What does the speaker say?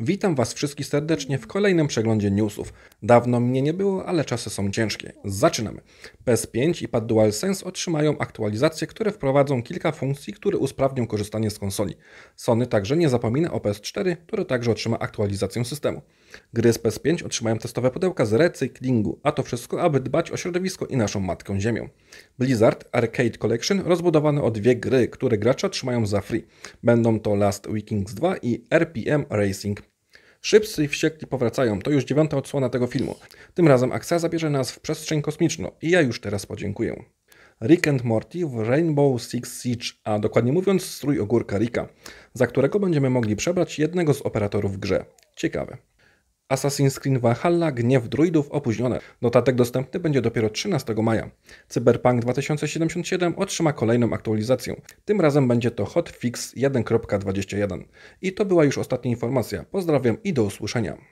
Witam Was wszystkich serdecznie w kolejnym przeglądzie newsów. Dawno mnie nie było, ale czasy są ciężkie. Zaczynamy. PS5 i pad DualSense otrzymają aktualizacje, które wprowadzą kilka funkcji, które usprawnią korzystanie z konsoli. Sony także nie zapomina o PS4, który także otrzyma aktualizację systemu. Gry z PS5 otrzymają testowe pudełka z recyklingu, a to wszystko, aby dbać o środowisko i naszą matkę ziemię. Blizzard Arcade Collection rozbudowane o dwie gry, które gracze otrzymają za free. Będą to Last Vikings 2 i RPM Racing Szybcy i wściekli powracają, to już dziewiąta odsłona tego filmu. Tym razem akcja zabierze nas w przestrzeń kosmiczną i ja już teraz podziękuję. Rick and Morty w Rainbow Six Siege, a dokładnie mówiąc strój ogórka Ricka, za którego będziemy mogli przebrać jednego z operatorów w grze. Ciekawe. Assassin's Creed Valhalla Gniew Druidów opóźnione. Notatek dostępny będzie dopiero 13 maja. Cyberpunk 2077 otrzyma kolejną aktualizację. Tym razem będzie to hotfix 1.21. I to była już ostatnia informacja. Pozdrawiam i do usłyszenia.